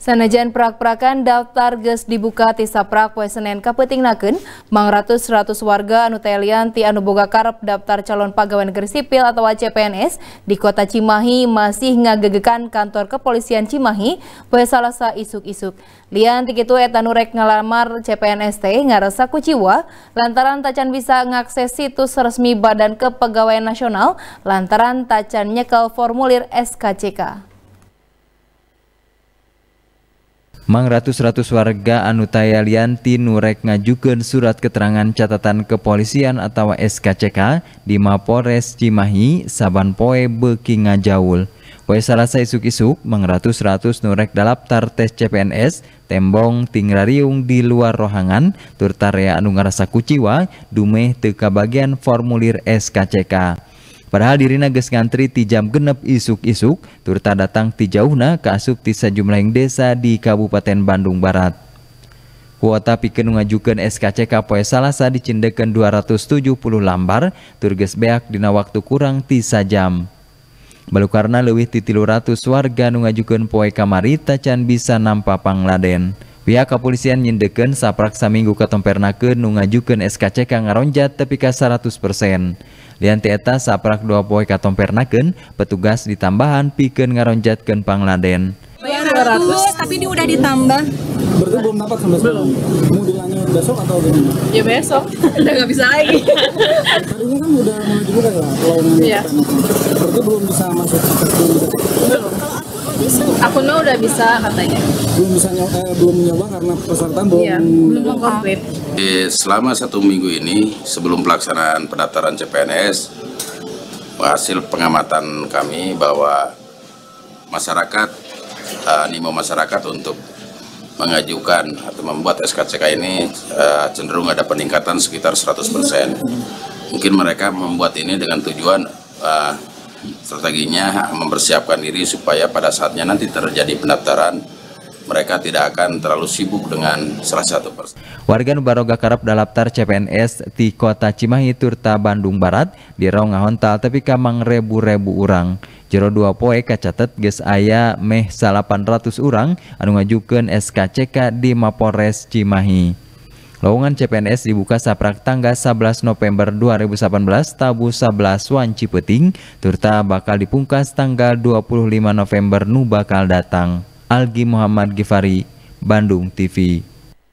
Sanajan prak-prakan daftar ges dibuka tisa prak poe Senin kapetingnakeun mangratus 100 warga anu telian ti anu boga karep daftar calon pegawai negeri sipil atau CPNS di Kota Cimahi masih ngagegekan kantor kepolisian Cimahi poe Salasa isuk-isuk. Lian ti kitu eta nu rek ngalamar CPNS teh ngarasa kuciwa lantaran tacan bisa ngakses situs resmi Badan Kepegawaian Nasional lantaran tacan nyekel formulir SKCK. Mang ratus-ratus warga anu Lianti nurek ngajukan surat keterangan catatan kepolisian atau SKCK di Mapores Cimahi saban poe beki ngajaul. Poe Salasa isuk-isuk mang ratus-ratus nurek dalaptar tes CPNS tembong tingrariung di luar rohangan turtarea anu ngarasa kuciwa dumeh teka bagian formulir SKCK. Padahal dirina geus ngantri ti jam genep isuk-isuk, turta datang ti jauhna asup ti sajumlahing desa di Kabupaten Bandung Barat. Kuota pikeun ngajukeun SKCK poe Salasa dicindekeun 270 lambar, tur geus beak dina waktu kurang ti sajam. Balukarna leuwih ti 300 warga nu ngajukeun poe kamari tacan bisa nampa pangladen. Pihak kepolisian nyindekeun saprak minggu katempernakeun nu SKCK ngaronjat tepi ka 100%. Lian eta saprak dua poe ketempernaken petugas ditambahan piken ngaronjatkeun pangladen. Bayar 200 tapi ini udah ditambah. Berarti belum dapat sampai sekarang. Mau dilanjut besok atau gimana? Ya besok, udah nggak bisa lagi. Tadinya kan udah mau dibuka ya lowongan. Iya. Berarti belum bisa masuk ke bisa mau udah bisa katanya belum bisa nyoba, eh, belum nyoba karena peserta belum iya, belum komplit selama satu minggu ini sebelum pelaksanaan pendaftaran CPNS hasil pengamatan kami bahwa masyarakat eh, animo masyarakat untuk mengajukan atau membuat SKCK ini eh, cenderung ada peningkatan sekitar 100%. Mungkin mereka membuat ini dengan tujuan eh, strateginya mempersiapkan diri supaya pada saatnya nanti terjadi pendaftaran mereka tidak akan terlalu sibuk dengan salah satu persen. Warga Nubaroga Karap daftar CPNS di kota Cimahi, Turta, Bandung Barat, di Raunga Hontal, tapi kamang rebu-rebu orang. Jero dua poe kacatet ges aya meh 800 orang anu ngajukan SKCK di Mapores Cimahi. Lowongan CPNS dibuka saprak tanggal 11 November 2018 Tabu 11 Wan Cipeting, turta bakal dipungkas tanggal 25 November nu bakal datang. Algi Muhammad Gifari, Bandung TV.